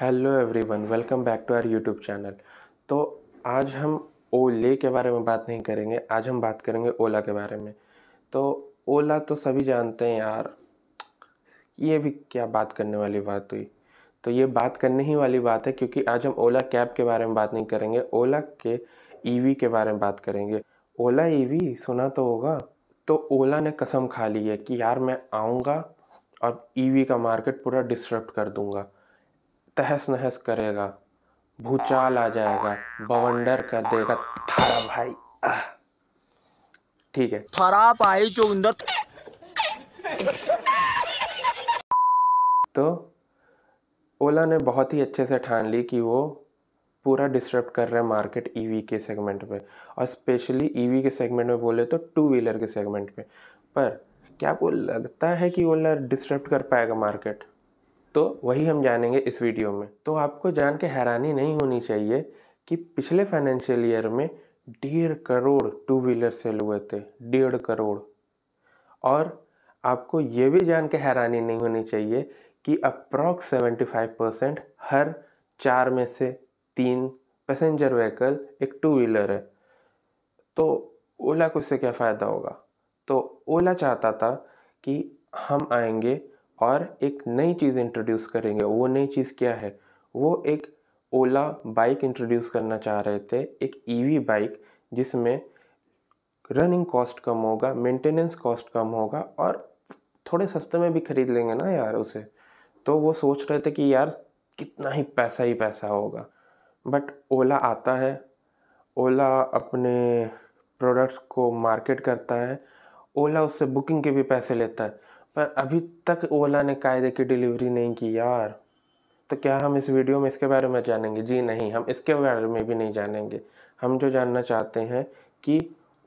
hello everyone welcome back to our YouTube channel तो आज हम ओले के बारे में बात नहीं करेंगे आज हम बात करेंगे ओला के बारे में तो ओला तो सभी जानते हैं यार ये भी क्या बात करने वाली बात हुई तो ये बात करने ही वाली बात है क्योंकि आज हम ओला कैब के बारे में बात नहीं करेंगे ओला के ईवी के बारे में बात करेंगे ओला ईवी सुना तो होगा तो ओला ने कसम खा ली है कि यार मैं आऊँगा और ईवी का मार्केट पूरा डिस्टर्ब कर दूँगा तहस नहस करेगा भूचाल आ जाएगा बवंडर कर देगा थारा भाई ठीक है थारा भाई जोगिंदर तो ओला ने बहुत ही अच्छे से ठान ली कि वो पूरा डिस्टर्ब कर रहे हैं मार्केट ईवी e के सेगमेंट पे और स्पेशली ईवी e के सेगमेंट में बोले तो टू व्हीलर के सेगमेंट पे पर क्या आपको लगता है कि ओला डिस्टर्ब कर पाएगा मार्केट तो वही हम जानेंगे इस वीडियो में तो आपको जान के हैरानी नहीं होनी चाहिए कि पिछले फाइनेंशियल ईयर में डेढ़ करोड़ टू व्हीलर सेल हुए थे डेढ़ करोड़ और आपको ये भी जान के हैरानी नहीं होनी चाहिए कि अप्रॉक्स 75 परसेंट हर चार में से तीन पैसेंजर व्हीकल एक टू व्हीलर है तो ओला को इससे क्या फ़ायदा होगा तो ओला चाहता था कि हम आएंगे और एक नई चीज़ इंट्रोड्यूस करेंगे वो नई चीज़ क्या है वो एक ओला बाइक इंट्रोड्यूस करना चाह रहे थे एक ईवी e बाइक जिसमें रनिंग कॉस्ट कम होगा मेंटेनेंस कॉस्ट कम होगा और थोड़े सस्ते में भी खरीद लेंगे ना यार उसे तो वो सोच रहे थे कि यार कितना ही पैसा ही पैसा होगा बट ओला आता है ओला अपने प्रोडक्ट को मार्केट करता है ओला उससे बुकिंग के भी पैसे लेता है पर अभी तक ओला ने कायदे की डिलीवरी नहीं की यार तो क्या हम इस वीडियो में इसके बारे में जानेंगे जी नहीं हम इसके बारे में भी नहीं जानेंगे हम जो जानना चाहते हैं कि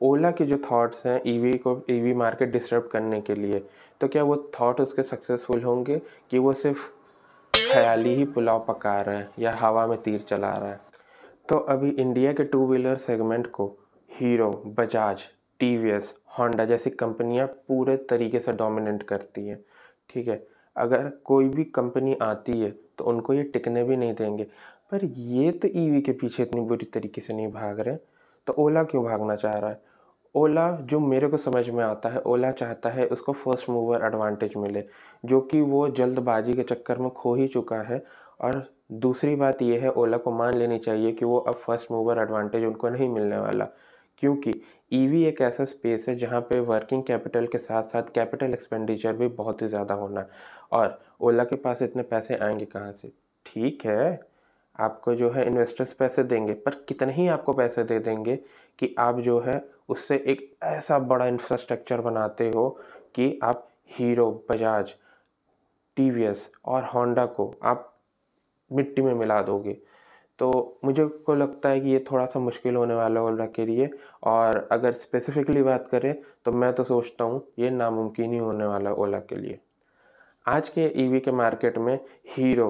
ओला के जो थॉट्स हैं ईवी e को ईवी मार्केट डिस्टर्ब करने के लिए तो क्या वो थॉट उसके सक्सेसफुल होंगे कि वो सिर्फ ख्याली ही पुलाव पका रहे हैं या हवा में तीर चला रहा है तो अभी इंडिया के टू व्हीलर सेगमेंट को Hero Bajaj T V S Honda जैसी कंपनियाँ पूरे तरीके से डोमिनेट करती है ठीक है अगर कोई भी कंपनी आती है तो उनको ये टिकने भी नहीं देंगे पर ये तो ईवी e के पीछे इतनी बुरी तरीके से नहीं भाग रहे तो ओला क्यों भागना चाह रहा है ओला जो मेरे को समझ में आता है ओला चाहता है उसको फर्स्ट मूवर एडवांटेज मिले जो कि वो जल्दबाजी के चक्कर में खो ही चुका है और दूसरी बात ये है ओला को मान लेनी चाहिए कि वो अब फर्स्ट मूवर एडवांटेज उनको नहीं मिलने वाला क्योंकि ईवी e एक ऐसा स्पेस है जहाँ पे वर्किंग कैपिटल के साथ साथ कैपिटल एक्सपेंडिचर भी बहुत ही ज़्यादा होना और ओला के पास इतने पैसे आएंगे कहाँ से ठीक है आपको जो है इन्वेस्टर्स पैसे देंगे पर कितने ही आपको पैसे दे देंगे कि आप जो है उससे एक ऐसा बड़ा इंफ्रास्ट्रक्चर बनाते हो कि आप हीरो बजाज टी और होंडा को आप मिट्टी में मिला दोगे तो मुझे को लगता है कि ये थोड़ा सा मुश्किल होने वाला ओला के लिए और अगर स्पेसिफिकली बात करें तो मैं तो सोचता हूँ ये नामुमकिन ही होने वाला ओला के लिए आज के ईवी e के मार्केट में हीरो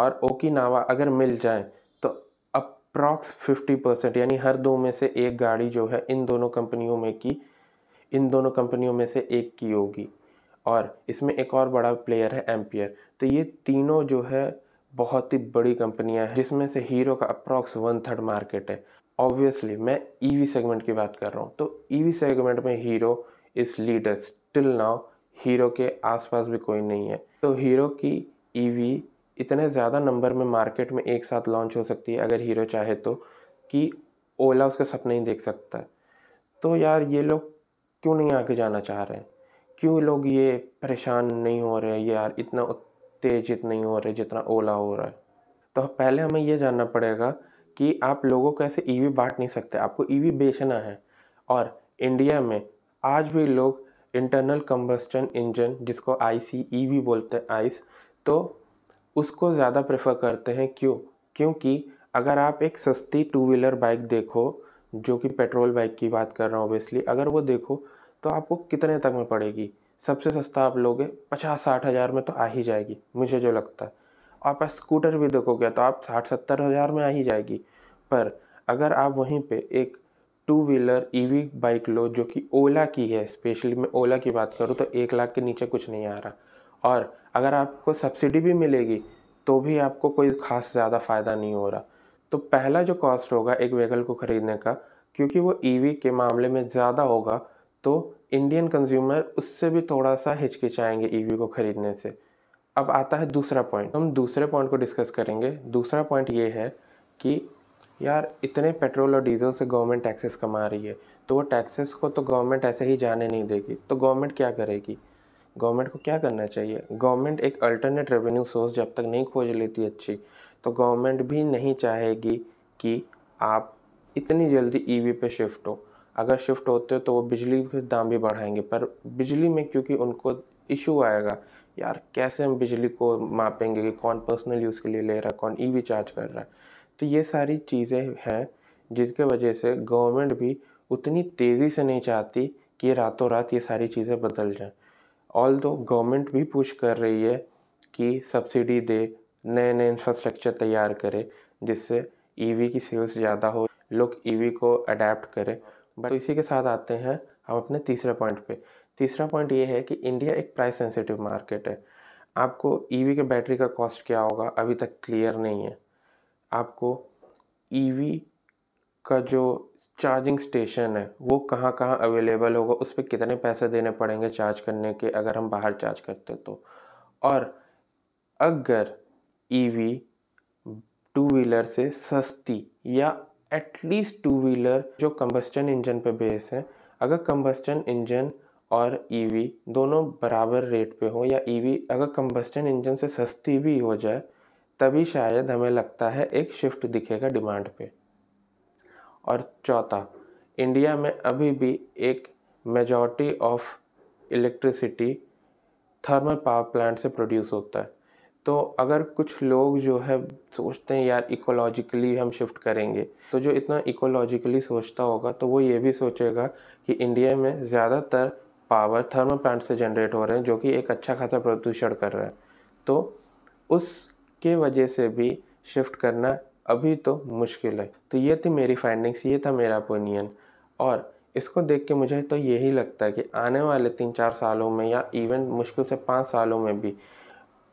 और ओकिनावा अगर मिल जाए तो अप्रॉक्स फिफ्टी परसेंट यानी हर दो में से एक गाड़ी जो है इन दोनों कंपनियों में की इन दोनों कंपनियों में से एक की होगी और इसमें एक और बड़ा प्लेयर है एम्पियर तो ये तीनों जो है बहुत ही बड़ी कंपनियां हैं जिसमें से हीरो का अप्रॉक्स वन थर्ड मार्केट है ऑब्वियसली मैं ईवी e सेगमेंट की बात कर रहा हूँ तो ईवी e सेगमेंट में Hero is leader still now Hero के आसपास भी कोई नहीं है तो हीरो की ईवी e इतने ज़्यादा नंबर में मार्केट में एक साथ लॉन्च हो सकती है अगर हीरो चाहे तो कि ओला उसका सपना ही देख सकता है तो यार ये लोग क्यों नहीं आगे जाना चाह रहे हैं क्यों लोग ये परेशान नहीं हो रहे हैं यार इतना तेज़ इतनी हो रही जितना ओला हो रहा है तो पहले हमें यह जानना पड़ेगा कि आप लोगों को ऐसे ईवी e बांट नहीं सकते आपको ईवी e बेचना है और इंडिया में आज भी लोग इंटरनल कम्बस्टन इंजन जिसको आई सी ई वी बोलते हैं आइस e, तो उसको ज़्यादा प्रेफर करते हैं क्यों क्योंकि अगर आप एक सस्ती टू व्हीलर बाइक देखो जो कि पेट्रोल बाइक की बात कर रहा हूँ ओबियसली अगर वो देखो तो आपको कितने तक में पड़ेगी सबसे सस्ता आप लोगे पचास साठ हज़ार में तो आ ही जाएगी मुझे जो लगता है आप स्कूटर भी देखोगे तो आप साठ सत्तर हज़ार में आ ही जाएगी पर अगर आप वहीं पे एक टू व्हीलर ईवी बाइक लो जो कि ओला की है स्पेशली मैं ओला की बात करूँ तो एक लाख के नीचे कुछ नहीं आ रहा और अगर आपको सब्सिडी भी मिलेगी तो भी आपको कोई खास ज़्यादा फ़ायदा नहीं हो रहा तो पहला जो कॉस्ट होगा एक व्हीकल को ख़रीदने का क्योंकि वो ईवी के मामले में ज़्यादा होगा तो इंडियन कंज्यूमर उससे भी थोड़ा सा हिचकिचाएंगे ईवी e को ख़रीदने से अब आता है दूसरा पॉइंट हम दूसरे पॉइंट को डिस्कस करेंगे दूसरा पॉइंट ये है कि यार इतने पेट्रोल और डीजल से गवर्नमेंट टैक्सेस कमा रही है तो वो टैक्सेस को तो गवर्नमेंट ऐसे ही जाने नहीं देगी तो गवर्नमेंट क्या करेगी गवर्नमेंट को क्या करना चाहिए गवर्नमेंट एक अल्टरनेट रेवेन्यू सोर्स जब तक नहीं खोज लेती अच्छी तो गवर्नमेंट भी नहीं चाहेगी कि आप इतनी जल्दी ईवी e पे शिफ्ट हो अगर शिफ्ट होते हो तो वो बिजली के दाम भी बढ़ाएंगे पर बिजली में क्योंकि उनको इशू आएगा यार कैसे हम बिजली को मापेंगे कि कौन पर्सनल यूज़ के लिए ले रहा है कौन ई चार्ज कर रहा है तो ये सारी चीज़ें हैं जिसके वजह से गवर्नमेंट भी उतनी तेज़ी से नहीं चाहती कि रातों रात ये सारी चीज़ें बदल जाएं ऑल दो गवर्नमेंट भी पुश कर रही है कि सब्सिडी दे नए नए इंफ्रास्ट्रक्चर तैयार करे जिससे ईवी की सेल्स ज़्यादा हो लोग ईवी को अडेप्ट करें बट तो इसी के साथ आते हैं हम अपने तीसरे पॉइंट पे तीसरा पॉइंट ये है कि इंडिया एक प्राइस सेंसिटिव मार्केट है आपको ईवी e के बैटरी का कॉस्ट क्या होगा अभी तक क्लियर नहीं है आपको ईवी e का जो चार्जिंग स्टेशन है वो कहाँ कहाँ अवेलेबल होगा उस पर कितने पैसे देने पड़ेंगे चार्ज करने के अगर हम बाहर चार्ज करते तो और अगर ईवी टू व्हीलर से सस्ती या एटलीस्ट टू व्हीलर जो कम्बस्टन इंजन पे बेस है अगर कम्बस्टन इंजन और ईवी e दोनों बराबर रेट पे हो या ईवी e अगर कम्बस्टन इंजन से सस्ती भी हो जाए तभी शायद हमें लगता है एक शिफ्ट दिखेगा डिमांड पे और चौथा इंडिया में अभी भी एक majority of electricity thermal power plant से प्रोड्यूस होता है तो अगर कुछ लोग जो है सोचते हैं यार इकोलॉजिकली हम शिफ्ट करेंगे तो जो इतना इकोलॉजिकली सोचता होगा तो वो ये भी सोचेगा कि इंडिया में ज़्यादातर पावर थर्मल प्लांट से जनरेट हो रहे हैं जो कि एक अच्छा खासा प्रदूषण कर रहा है तो उसके वजह से भी शिफ्ट करना अभी तो मुश्किल है तो ये थी मेरी फाइंडिंग्स ये था मेरा ओपिनियन और इसको देख के मुझे तो यही लगता है कि आने वाले तीन चार सालों में या इवन मुश्किल से पाँच सालों में भी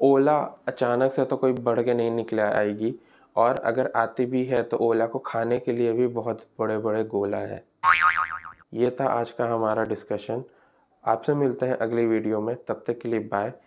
ओला अचानक से तो कोई बढ़ के नहीं निकल आएगी और अगर आती भी है तो ओला को खाने के लिए भी बहुत बड़े बड़े गोला है ये था आज का हमारा डिस्कशन आपसे मिलते हैं अगली वीडियो में तब तक के लिए बाय